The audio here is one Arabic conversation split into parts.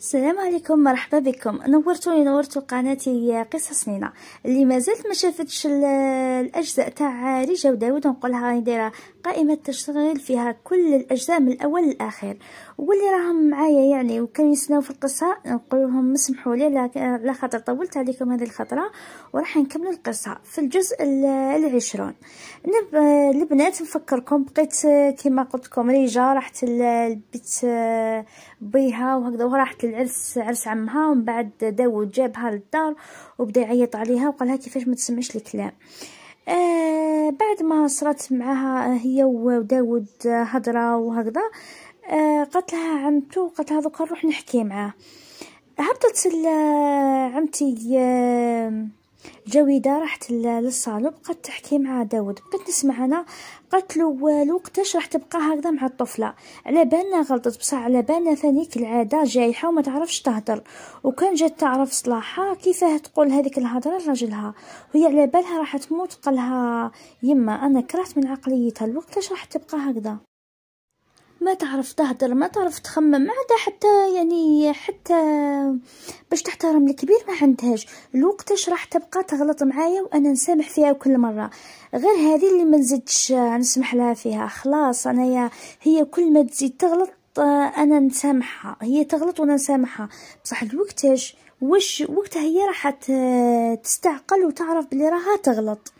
السلام عليكم مرحبا بكم نورتوني نورتوا قناتي قصص نينا اللي ما زلت ما شافتش الاجزاء تاع ريجا وداود نقولها راني دايره قائمه تشغيل فيها كل الاجزاء من الاول للاخير واللي راهم معايا يعني وكانوا يسناو في القصه نقول لهم اسمحوا لي على خاطر طولت عليكم هذه الخطره وراح نكمل القصه في الجزء العشرون نب... البنات نفكركم بقيت كما قلت لكم ريجا راحت البيت بيها وهكذا وراحت للعرس عرس عمها ومن بعد داوود جابها للدار وبدا يعيط عليها وقالها كيفاش ما تسمعش الكلام آه بعد ما صرات معها هي وداود هضره وهكذا آه قالت لها عمتو قالت لها دوكا نروح نحكي معاه هبطت عمتي آه جويدة رحت للصالون بقات تحكي مع داود بقات نسمع انا قالت له والو قتاش راح تبقى هكذا مع الطفله على بالنا غلطت بصح على بالنا ثاني كالعاده جايحه وما تعرفش تهدر وكان جات تعرف صلاحها كيفاه تقول هذيك الهضره لراجلها وهي على بالها راح تموت قالها يما انا كرهت من عقليتها الوقتاش راح تبقى هكذا ما تعرف تهدر ما تعرف تخمم ما عندها حتى يعني حتى باش تحترم الكبير ما عندهاش الوقتاش راح تبقى تغلط معايا وانا نسامح فيها كل مره غير هذه اللي ما نزيدش نسمح لها فيها خلاص انايا هي كل ما تزيد تغلط آه، انا نسامحها هي تغلط وانا نسامحها بصح الوقتاش واش وقتها هي راح تستعقل وتعرف بلي راها تغلط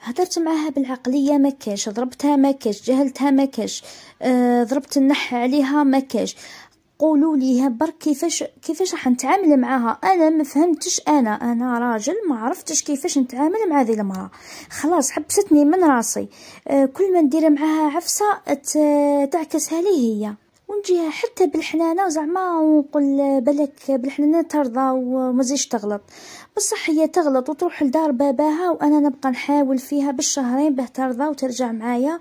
هدرت معها بالعقلية ما كاش ضربتها ما كاش جهلتها ما كاش آه، ضربت النح عليها ما كاش قولوا لي برك كيفاش كيفاش راح نتعامل معاها انا ما فهمتش انا انا راجل ما عرفتش كيفاش نتعامل مع هذه المراه خلاص حبستني من راسي آه، كل ما ندير معاها عفسه تعكسها لي هي ونجيها حتى بالحنانه وزعما ونقول بالك بالحنانه ترضى ومازيش تغلط بصح هي تغلط وتروح لدار باباها وانا نبقى نحاول فيها بالشهرين باه ترضى وترجع معايا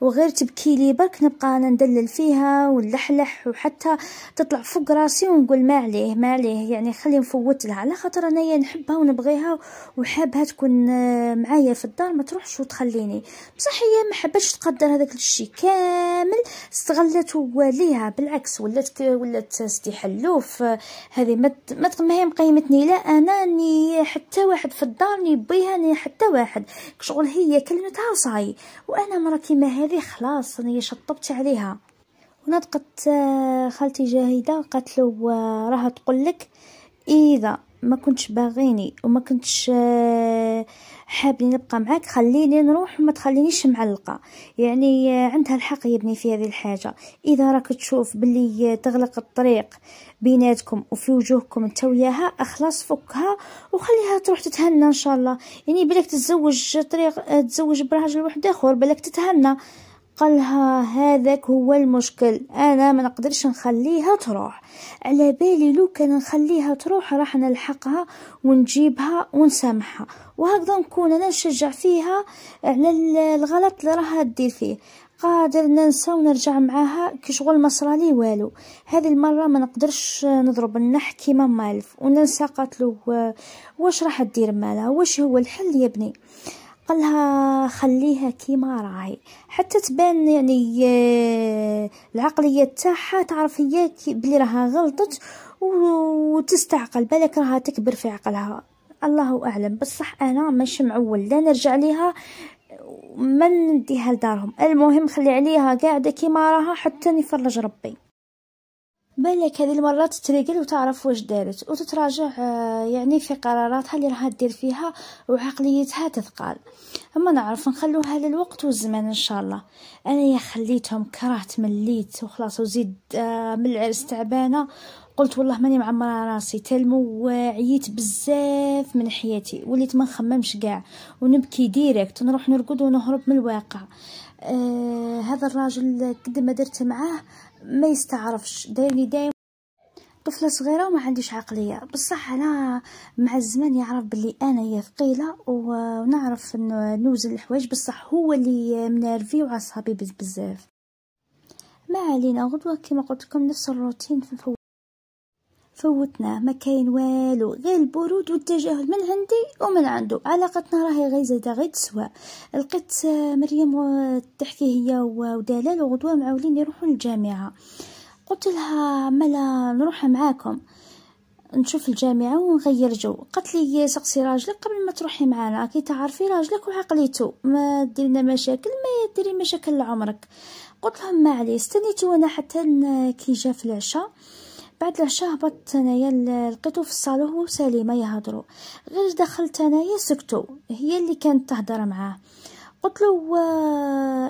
وغير تبكي لي برك نبقى انا ندلل فيها ونلحلح وحتى تطلع فوق راسي ونقول ما عليه ما عليه يعني خلي نفوت لها على خاطر انايا نحبها ونبغيها وحابها تكون آه، معايا في الدار ما تروحش وتخليني بصح هي ما حبتش تقدر هذاك الشيء كامل استغلت وليها بالعكس ولات ولات ستي حلوف هذه ما ما هي مقيمتني لا انا ني حتى واحد في الدار ني بيها ني حتى واحد شغل هي كلمتها وصاي وانا مرا كيما هذه خلاص انا شطبت عليها ونطقت آه، خالتي جاهده قالت له آه، راه تقول لك اذا ما كنتش باغيني وما كنتش آه، حابني نبقى معاك خليني نروح وما تخلينيش معلقه يعني آه، عندها الحق يا ابني في هذه الحاجه اذا راك تشوف باللي آه، تغلق الطريق بيناتكم وفي وجوهكم انت وياها اخلص فكها وخليها تروح تتهنى ان شاء الله يعني بلاك تتزوج طريق تتزوج براجل واحد اخر بالك تتهنى قالها هذاك هو المشكل انا ما نقدرش نخليها تروح على بالي لو كان نخليها تروح راح نلحقها ونجيبها ونسامحها وهكذا نكون انا نشجع فيها على الغلط اللي راها دير فيه قادر ننسى ونرجع معاها كي شغل ما صرالي والو هذه المره ما نقدرش نضرب النح كيما مالف وننسى قتلو آه، واش راح دير مالها واش هو الحل يا بني قالها خليها كيما راهي حتى تبان يعني آه، العقليه تاعها تعرف هي بلي راها غلطت وتستعقل بالك راها تكبر في عقلها الله اعلم بصح انا مش معول لا نرجع ليها ما نديها لدارهم المهم خلي عليها قاعده كيما راها حتى نفرج ربي بالك هذه المرات تريقل وتعرف واش دارت وتتراجع آه، يعني في قراراتها اللي راها دير فيها وعقليتها تثقال اما نعرف نخلوها للوقت والزمان ان شاء الله انا يا خليتهم كرهت مليت وخلاص وزيد آه، من العرس تعبانه قلت والله ماني معمره راسي تلمو وعييت بزاف من حياتي وليت ما نخممش كاع ونبكي ديريكت ونروح نرقد ونهرب من الواقع آه هذا الراجل قد ما درت معاه ما يستعرفش دايني دايم طفلة صغيرة وما عنديش عقلية بصح أنا مع الزمن يعرف بلي أنا هي ثقيلة ونعرف نوزن الحوايج بصح هو اللي منرفي وعصابي بزاف ما علينا غدوة كما قلت لكم نفس الروتين في فوتنا ما كاين والو غير البرود والتجاهل من عندي ومن عنده علاقتنا راهي غير زايده غير تسوى لقيت مريم تحكي هي ودلال وغدوه معولين يروحوا للجامعه قلت لها ملا نروح معاكم نشوف الجامعة ونغير جو قالت لي سقسي راجلك قبل ما تروحي معانا كي تعرفي راجلك وعقليته ما ديرنا مشاكل ما ديري مشاكل لعمرك قلت لهم ما عليه استنيت وانا حتى كي جا في العشاء آه بعد العشاء هبطت انايا لقيتو في الصالون هو سليمه يهضروا غير دخلت انايا سكتو هي اللي كانت تهضر معاه قلت له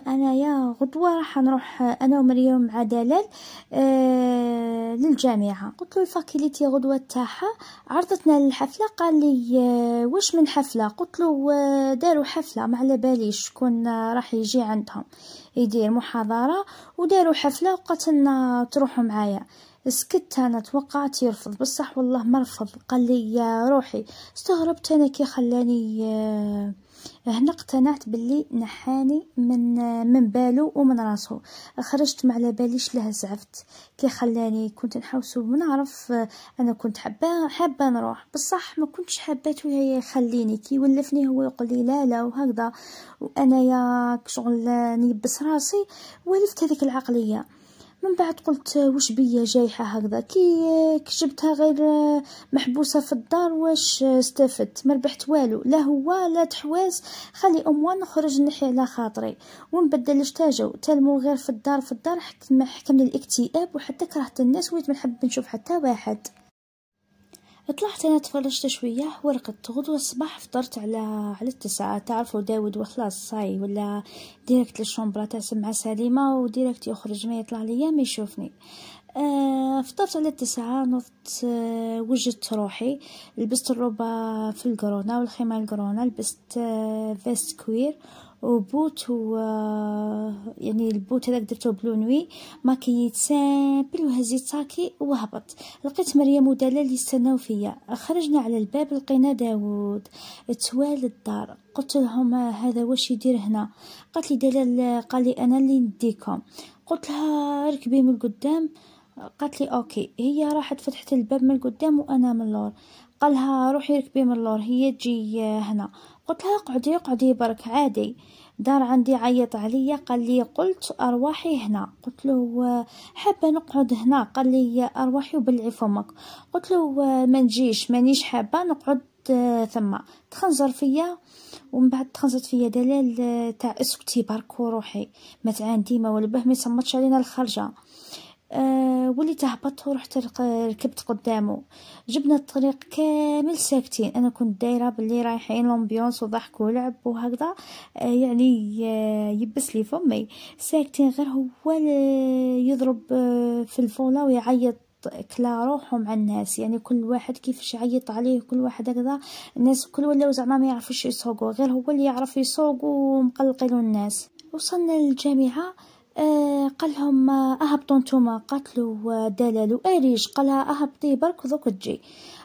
انايا غدوه راح نروح انا ومريم مع دلال آه للجامعه قلت له الفاكيليتي غدوه تاعها عرضتنا للحفله قال لي آه واش من حفله قلت له آه داروا حفله ما على باليش شكون راح يجي عندهم يدير محاضره وداروا حفله وقالت لنا تروحوا معايا سكت أنا توقعت يرفض بصح والله ما رفض قال لي يا روحي استغربت أنا كي خلاني آه، هنا اقتنعت باللي نحاني من آه، من بالو ومن راسو خرجت ما على باليش لها زعفت كي خلاني كنت نحوسو ونعرف آه، انا كنت حابه حابه نروح بصح ما كنتش حباته هي يخليني كي ولفني هو يقول لي لا لا وهكذا وانا يا شغل نيبس راسي ولفت هذيك العقليه من بعد قلت واش بيا جايحه هكذا كي جبتها غير محبوسه في الدار واش استفدت ما ربحت والو لا هو لا تحواس خلي اموال نخرج نحي على خاطري ونبدل اشتاجو تلمو غير في الدار في الدار حكم حكم الاكتئاب وحتى كرهت الناس وليت ما نحب نشوف حتى واحد طلعت انا تفرجت شويه ورقدت غدوه الصباح فطرت على على التسعة تعرفوا داود وخلاص صاي ولا ديريكت للشومبرا تاع سمعه سليمه وديريكت يخرج ما يطلع ليا ما يشوفني آه، فطرت على التسعة نضت آه، وجدت روحي لبست الروبة في القرونة والخيمة القرونة لبست آه، فيست كوير وبوت و يعني البوت هذاك درتو بلو نوي ماكيت سامبل وهزيت ساكي وهبط لقيت مريم ودلال اللي يستناو فيا خرجنا على الباب لقينا داوود توال الدار قلت لهم هذا واش يدير هنا قالت لي دلال قال لي انا اللي نديكم قلت لها ركبي من القدام قالت لي اوكي هي راحت فتحت الباب من القدام وانا من اللور قالها روحي ركبي من اللور هي تجي آه، هنا قلت لها قعدي قعدي برك عادي دار عندي عيط عليا قال لي قلت ارواحي هنا قلت له آه، حابه نقعد هنا قال لي آه، ارواحي وبلعي امك قلت له ما نجيش مانيش حابه نقعد ثم تخنزر فيا ومن بعد تخنزرت فيا دلال تاع اسكتي برك وروحي ما تعاندي ما والبه ما يصمتش علينا الخرجه آه وليت هبطت ورحت ركبت قدامه جبنا الطريق كامل ساكتين انا كنت دايره باللي رايحين لومبيونس وضحك ولعب وهكذا آه، يعني آه، يبس لي فمي ساكتين غير هو يضرب آه، في الفولا ويعيط كلا روحهم مع الناس يعني كل واحد كيفاش عيط عليه كل واحد هكذا الناس كل ولاو زعما ما يعرفوش يسوقوا غير هو اللي يعرف يسوق ومقلقين الناس وصلنا للجامعه آه، قال لهم اهبطوا نتوما قتلوا دلالو اريج قالها اهبطي برك دوك تجي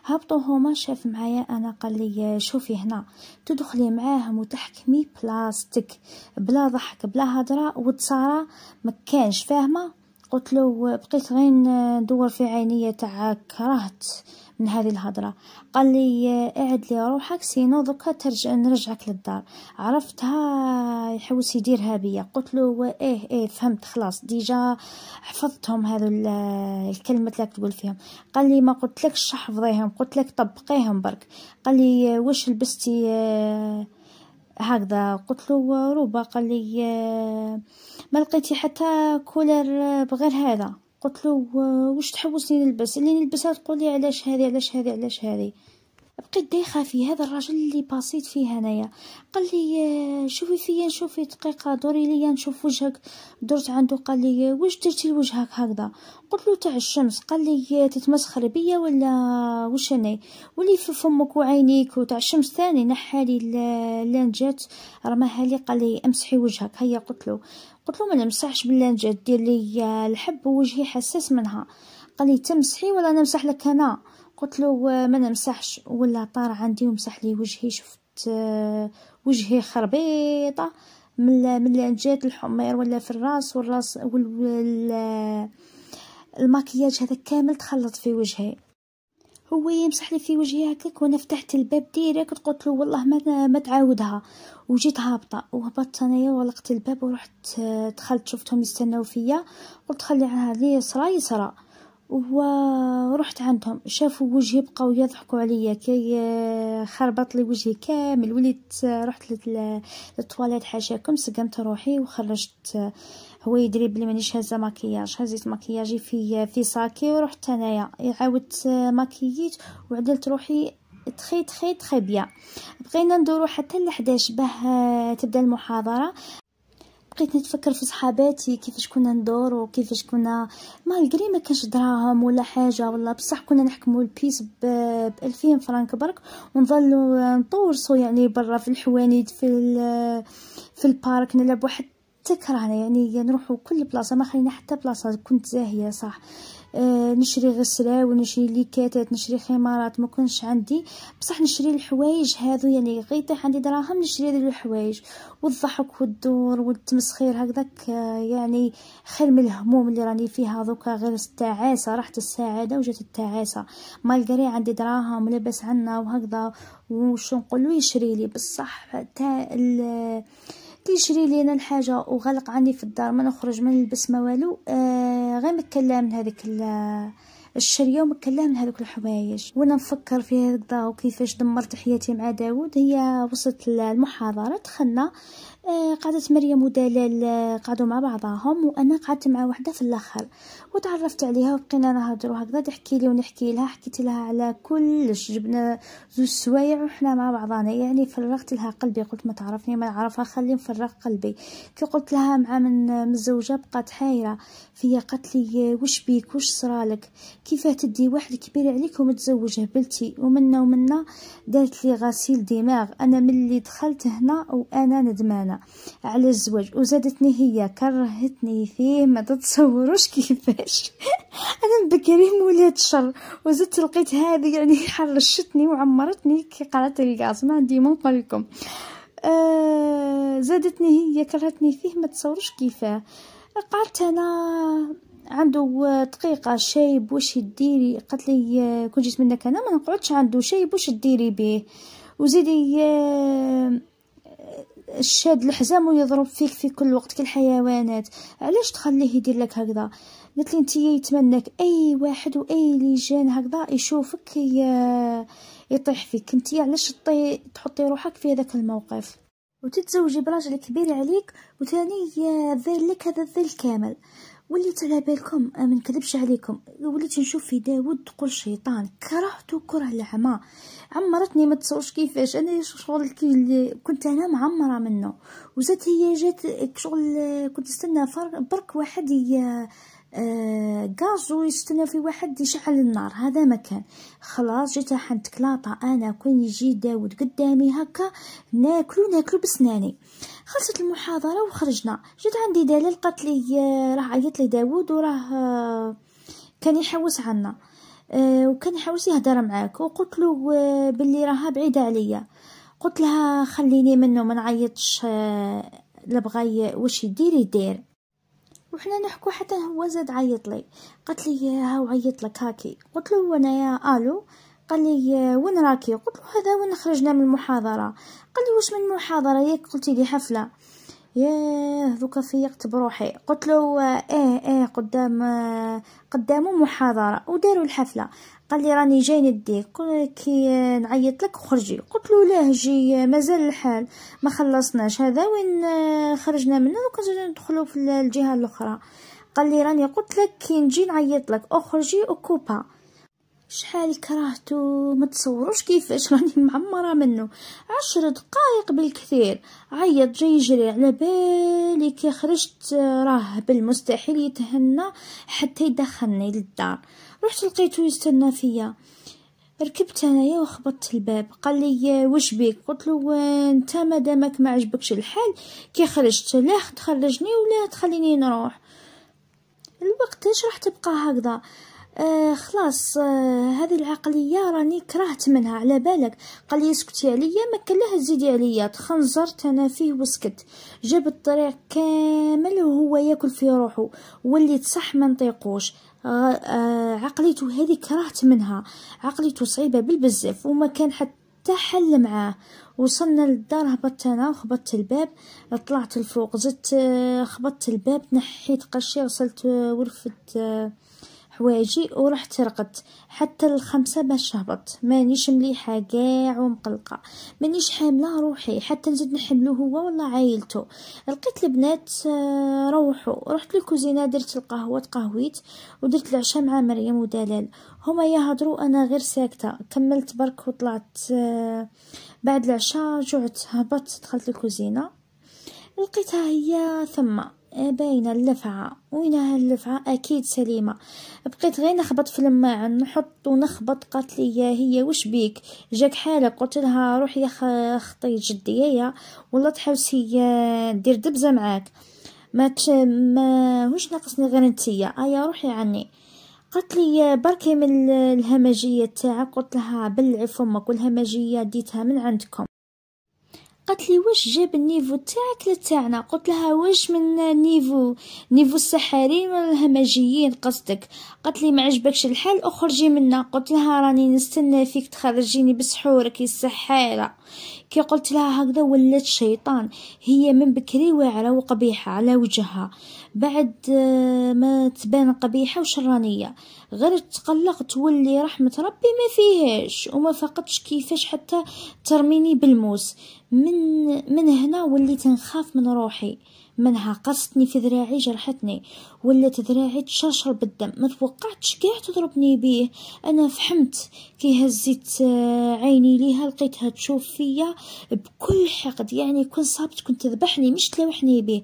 هبطوا هما شاف معايا انا قال لي شوفي هنا تدخلي معاهم وتحكمي بلاستيك بلا ضحك بلا هضره وتصارى ما فاهمه قلت له بقيت غير ندور في عينيه تاع كرهت من هذه الهضرة قال لي اعد لي روحك سينو دوكا ترجع نرجعك للدار عرفتها يحوس يديرها بيا قلت له ايه ايه فهمت خلاص ديجا حفظتهم هذو الكلمات اللي تقول فيهم قال لي ما قلت لكش حفظيهم قلت لك طبقيهم برك قال لي وش لبستي هكذا قلت له روبا قال لي ما لقيتي حتى كولر بغير هذا قلت له واش تحوسني نلبس اللي نلبسها تقول لي علاش هذه علاش هذه علاش هذه بقيت دايخه في هذا الراجل اللي باسيت فيه انايا قال لي آه، شوفي فيا شوفي دقيقه دوري ليا نشوف وجهك درت عنده قال لي آه، واش درتي لوجهك هكذا قلت له تاع الشمس قال لي آه، تتمسخر بيا ولا واش انا ولي في فمك وعينيك وتاع الشمس ثاني نحالي لان جات رماها لي قال لي امسحي وجهك هيا قلت له قلت له ما نمسحش باللانجات دير لي آه، الحب ووجهي حساس منها قال لي تمسحي ولا نمسح لك انا قلت له آه، ما نمسحش ولا طار عندي ومسح لي وجهي شفت آه، وجهي خربيطه من من جات الحمير ولا في الراس والراس الماكياج هذا كامل تخلط في وجهي هو يمسح لي في وجهي هكاك وانا فتحت الباب ديريكت قلت له والله ما ما تعاودها وجيت هابطه وهبطت انايا وغلقت الباب ورحت آه، دخلت شفتهم يستناو فيا قلت خلي على هذه يصرا يصرا ورحت عندهم شافوا وجهي بقاو يضحكوا عليا كي آه، خربط لي وجهي كامل وليت آه، رحت للتواليت حاشاكم سقمت روحي وخرجت هو يدري بلي مانيش هازه مكياج هزيت مكياجي في في ساكي ورحت انايا عاودت مكييت وعدلت روحي تخي تخي تخي بيا بقينا ندورو حتى ل 11 باه تبدا المحاضره بقيت نتفكر في صحاباتي كيفاش كنا ندورو كيفاش كنا مالغري ما كانش دراهم ولا حاجه ولا بصح كنا نحكمو البيس ب 2000 فرانك برك ونظلوا نطورسو يعني برا في الحوانيت في في البارك نلعبو حتى تكرهنا يعني نروحو كل بلاصه ما خلينا حتى بلاصه كنت زاهيه صح آه نشري غسلاو ونشري ليكاتات نشري خمارات ما كنتش عندي بصح نشري الحوايج هذو يعني غير عندي دراهم نشري هذو الحوايج والضحك والدور والتمسخير هكذاك آه، يعني خير من الهموم اللي راني فيها دوكا غير التعاسه راحت السعاده وجات التعاسه مالقري عندي دراهم ولاباس عنا وهكذا وش نقولو يشري لي بصح تاع كي يجري لينا الحاجه وغلق عندي في الدار ما نخرج ما نلبس ما والو آه غير مكلاه من هذيك الشريه ومكلاه من هذوك الحوايج وانا نفكر في هكذا وكيفاش دمرت حياتي مع داود هي وصلت للمحاضره دخلنا آه، قعدت مريم ودلال آه، قعدوا مع بعضهم وانا قعدت مع وحده في الاخر وتعرفت عليها وبقينا نهضروا هكذا تحكي لي ونحكي لها حكيت لها على كلش جبنا زوج سوايع وحنا مع بعضنا يعني فرغت لها قلبي قلت ما تعرفني ما نعرفها خلي نفرغ قلبي كي قلت لها مع من مزوجه بقات حايره فيا قالت لي آه، وش بيك وش صرالك كيفاه تدي واحد كبير عليك ومتزوجه بنتي ومنا ومنا دارت لي غسيل دماغ انا ملي دخلت هنا وانا ندمانه على الزواج وزادتني هي كرهتني فيه ما تتصوروش كيفاش أنا بكري مولات شر وزدت لقيت هذه يعني حرشتني وعمرتني كي قرأت القاص ما عندي ما نقول لكم آه، زادتني هي كرهتني فيه ما تصوروش كيفاه قعدت أنا عنده دقيقه شايب واش ديري قالت لي كون جيت منك انا ما نقعدش عنده شايب واش ديري به وزيدي شاد الحزام ويضرب فيك في كل وقت كالحيوانات علاش تخليه يدير لك هكذا قلت لي انت يتمناك اي واحد واي لجان هكذا يشوفك يطيح فيك انت علاش تحطي روحك في هذاك الموقف وتتزوجي براجل كبير عليك وثاني ذلك هذا الذل كامل وليت على بالكم آه، ما نكذبش عليكم وليت نشوف في داود تقول شيطان كرهته كره العمى عمرتني ما تصورش كيفاش انا شغل كي كنت انا معمره منه وزات هي جات شغل آه، كنت نستنى برك واحد غازو آه ويستنى في واحد يشعل النار هذا ما كان خلاص جيت راح نتكلاطا انا كون يجي داود قدامي هكا ناكلو ناكلو بسناني خلصت المحاضره وخرجنا جيت عندي دليل قالت لي راه عيط لي داود وراه آه، كان يحوس عنا آه، وكان يحوس يهدر معاك وقلت له آه، باللي راها بعيده عليا قلت لها خليني منه ما نعيطش لا واش يدير يدير وحنا نحكو حتى هو زاد عيط لي قالت لي هاو عيط لك هاكي قلت له وانا يا الو قال لي وين راكي قلت له هذا وين خرجنا من المحاضره قال لي واش من محاضره ياك قلتي لي حفله ياه دوكا فيقت بروحي قلت له اه اه قدام قدامه محاضره وداروا الحفله قال لي راني جاي نديك كي نعيط لك خرجي قلت له لاه جي مازال الحال ما خلصناش هذا وين آه، خرجنا منه وكنا ندخلوا في الجهه الاخرى قال لي راني قلت لك كي نجي نعيط لك اخرجي وكوبا شحال كرهته ما تصوروش كيفاش راني معمره منه عشر دقائق بالكثير عيط جاي يجري على بالي كي خرجت راه بالمستحيل يتهنى حتى يدخلني للدار رحت لقيته يستنى فيا ركبت انايا وخبطت الباب قال لي واش بيك قلت له انت مادامك ما عجبكش الحال كي خرجت لا تخرجني ولا تخليني نروح الوقت راح تبقى هكذا آه، خلاص آه هذه العقليه راني كرهت منها على بالك قال لي سكتي عليا ما كان لها تزيدي عليا تخنزرت انا فيه وسكت جاب الطريق كامل وهو ياكل في روحه وليت صح ما نطيقوش آه،, آه عقليته هذه كرهت منها عقليته صعيبه بالبزاف وما كان حتى حل معاه وصلنا للدار هبطت انا وخبطت الباب طلعت الفوق زدت آه، خبطت الباب نحيت قشي غسلت ورفت حوايجي وراح رقدت حتى الخمسة باش هبط مانيش مليحة كاع ومقلقة مانيش حاملة روحي حتى نزيد نحملو هو ولا عائلته لقيت البنات آه، روحوا رحت للكوزينة درت القهوة تقهويت ودرت العشاء مع مريم ودلال هما يهضروا انا غير ساكتة كملت برك وطلعت آه، بعد العشاء جعت هبطت دخلت الكوزينة لقيتها هي ثم باينه اللفعه وينها اللفعه اكيد سليمه بقيت غير نخبط في الماعن نحط ونخبط قالت لي هي واش بيك جاك حالك قلت لها روح يا خطي جدي هي ولا تحوسي هي دير دبزه معاك ما تش... ما هوش ناقصني غير انتيا ايا روحي عني قالت لي بركي من الهمجيه تاعك قلت لها بلعي فمك والهمجيه ديتها من عندكم قالت لي واش جاب النيفو تاعك لتاعنا قلت لها واش من نيفو نيفو السحارين ولا الهمجيين قصدك قالت لي ما عجبكش الحال اخرجي منا قلت لها راني نستنى فيك تخرجيني بسحورك يا السحاره كي قلت لها هكذا ولات شيطان هي من بكري واعرة وقبيحة على وجهها بعد آه، ما تبان قبيحة وشرانية غير تقلق تولي رحمة ربي ما فيهاش وما فقدتش كيفاش حتى ترميني بالموس من من هنا وليت نخاف من روحي منها قصتني في ذراعي جرحتني ولا ذراعي تشرشر بالدم ما توقعتش كاع تضربني بيه انا فحمت كي هزيت آه، عيني ليها لقيتها تشوف فيا بكل حقد يعني كون صابت كنت تذبحني مش تلوحني بيه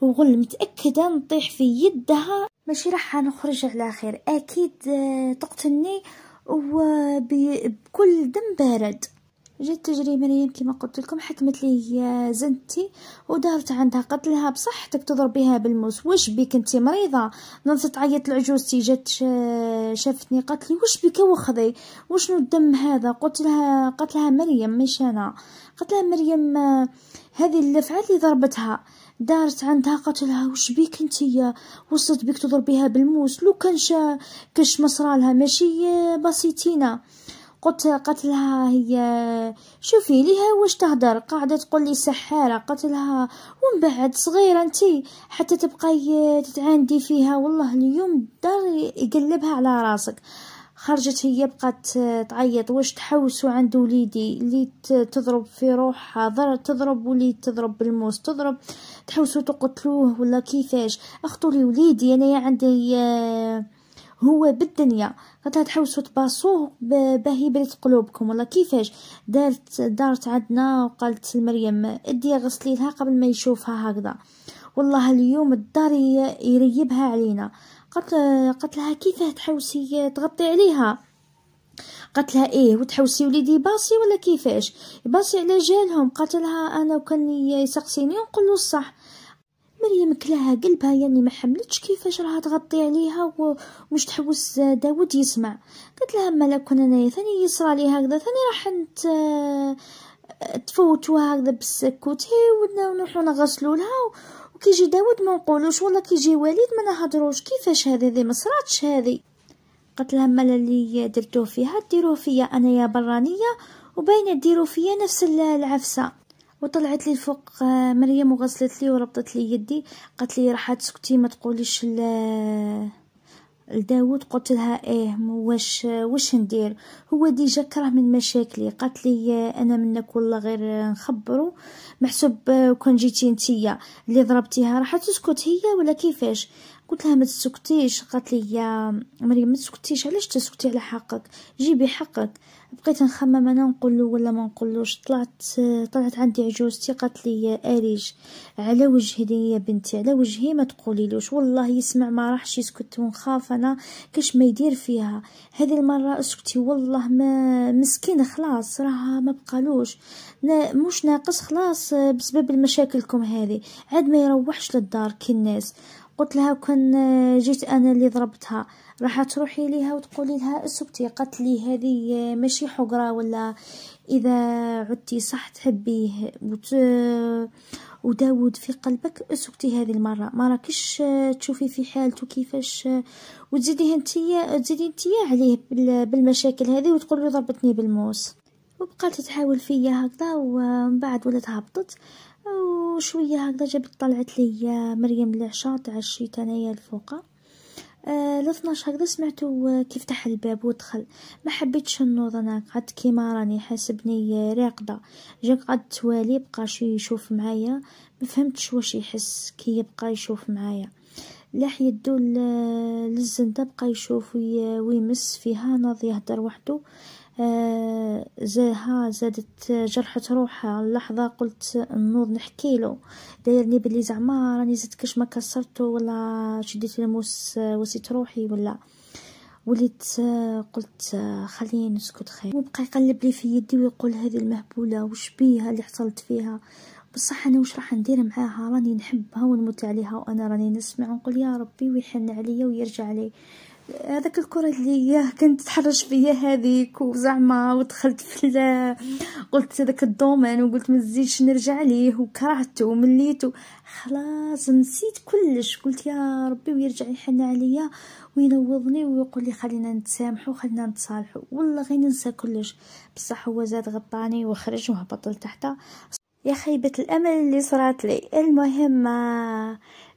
وقل متاكده نطيح في يدها ماشي راح نخرج على خير اكيد تقتلني آه، وبكل آه، دم بارد جات تجري مريم كما قلت لكم حكمت لي زنتي ودارت عندها قالت لها بصحتك تضرب بها بالموس واش بك انت مريضه نضت تعيط لعجوزتي جات آه، شافتني قالت لي واش بك وخذي واش الدم هذا قلت لها لها مريم مش انا قالت لها مريم آه، هذه اللفعه اللي ضربتها دارت عندها قتلها بك بيك يا وصلت بيك تضربيها بالموس لو كان كش مصرالها ماشي آه، بسيطينه قلت قتلها هي شوفي ليها واش تهدر قاعدة تقول لي سحارة قتلها ومن بعد صغيرة انتي حتى تبقاي تتعاندي فيها والله اليوم دار يقلبها على راسك خرجت هي بقات تعيط واش تحوسوا عند وليدي اللي تضرب في روحها ضر تضرب وليد تضرب بالموس تضرب تحوسوا تقتلوه ولا كيفاش اخطوا لي وليدي انا عندي آه هو بالدنيا غدا تحوسوا تباصوه باهي بريت قلوبكم والله كيفاش دارت دارت عندنا وقالت لمريم ادي غسلي لها قبل ما يشوفها هكذا والله اليوم الدار يريبها علينا قالت قلت لها كيفاه تحوسي تغطي عليها قالت لها ايه وتحوسي وليدي باصي ولا كيفاش باصي على جالهم قالت لها انا وكان يسقسيني ونقول له الصح مريم كلاها قلبها يعني ما حملتش كيفاش راها تغطي عليها ومش تحوس آه، داود يسمع قلت لها ما كون انا ثاني يصرى لي هكذا ثاني راح نت آه، تفوتوها هكذا بالسكوتي هي ونروحو نغسلو لها وكيجي داود ما نقولوش ولا كيجي وليد ما نهضروش كيفاش هذه هذه ما صراتش هذه قالت لها الملل اللي درتوه فيها ديروه فيا انايا برانيه وباينه ديرو فيا نفس العفسه وطلعت لي الفوق آه، مريم وغسلت لي وربطت لي يدي قالت لي راح تسكتي ما تقوليش لداود قلت لها ايه واش واش ندير هو ديجا كره من مشاكلي قالت لي آه، انا منك والله غير نخبرو محسوب آه، كون جيتي نتيا اللي ضربتيها راح تسكت هي ولا كيفاش قلت لها ما تسكتيش قالت لي مريم ما تسكتيش علاش تسكتي على حقك جيبي حقك بقيت نخمم انا نقول له ولا ما نقولوش طلعت طلعت عندي عجوزتي قالت لي اريج على وجهي يا بنتي على وجهي ما تقوليلوش والله يسمع ما راحش يسكت ونخاف انا كاش ما يدير فيها هذه المره اسكتي والله ما مسكينه خلاص راها ما بقالوش مش ناقص خلاص بسبب المشاكلكم هذه عاد ما يروحش للدار كي الناس قلت لها كان آه، جيت انا اللي ضربتها راح تروحي ليها وتقولي لها اسكتي قالت لي هذه آه، ماشي حقره ولا اذا عدتي صح تحبيه وت... آه، وداود في قلبك اسكتي هذه المره ما راكش تشوفي في حالته كيفاش وتزيدي انتيا تزيدي انتيا عليه بالمشاكل هذه وتقولي ضربتني بالموس وبقات تحاول فيا هكذا ومن بعد ولات هبطت وشويه هكذا جابت طلعت لي مريم العشاء تعشيت انايا الفوقه آه الاثناش هكذا سمعتو آه، كيف فتح الباب ودخل ما حبيتش نوض انا قعدت كيما راني حاسبني آه، راقده جا قعد توالي بقاش يشوف معايا ما فهمتش واش يحس كي يبقى يشوف معايا لاح يدو للزنده بقى يشوف ويمس فيها ناض يهدر وحده آه، زها زادت جرحت روحها اللحظة قلت نوض نحكي له دايرني بلي زعما راني زدت كش ما كسرته ولا شديت الموس وسيت روحي ولا وليت آه، قلت آه، خليني نسكت خير وبقى يقلب لي في يدي ويقول هذه المهبوله وش بيها اللي حصلت فيها بصح انا وش راح ندير معاها راني نحبها ونموت عليها وانا راني نسمع ونقول يا ربي ويحن عليا ويرجع لي هذاك الكره اللي ياه كنت تحرش فيا هذيك وزعما ودخلت في قلت هذاك الدومين وقلت ما نزيدش نرجع ليه وكرهته ومليته خلاص نسيت كلش قلت يا ربي ويرجع يحن عليا وينوضني ويقول لي خلينا نتسامحوا خلينا نتصالحوا والله غير ننسى كلش بصح هو زاد غطاني وخرج وهبط لتحت يا خيبة الامل اللي صرات لي المهم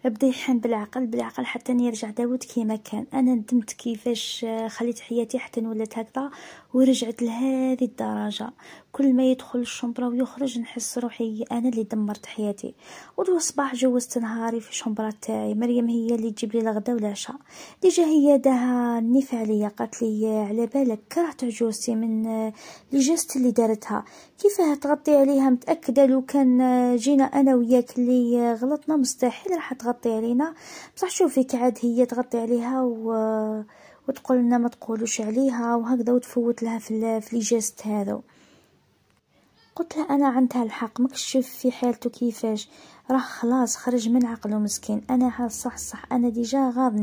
بدا يحن بالعقل بالعقل حتى يرجع داود كيما كان انا ندمت كيفاش آه، خليت حياتي حتى ولات هكذا ورجعت لهذه الدرجه كل ما يدخل الشمبرة ويخرج نحس روحي انا اللي دمرت حياتي ودو صباح جوزت نهاري في الشمبرة تاعي مريم هي اللي تجيب لي الغدا والعشاء ديجا هي داها النفع عليا قالت لي آه، على بالك كرهت عجوزتي من آه، جست اللي دارتها كيفاه تغطي عليها متاكده لو كان جينا انا وياك اللي غلطنا مستحيل راح تغطي تغطي علينا بصح شوفي كعاد هي تغطي عليها و وتقول لنا ما تقولوش عليها وهكذا وتفوت لها في في جيست هذا قلت لها انا عندها الحق ما في حالته كيفاش راه خلاص خرج من عقله مسكين انا صح صح انا ديجا غاضني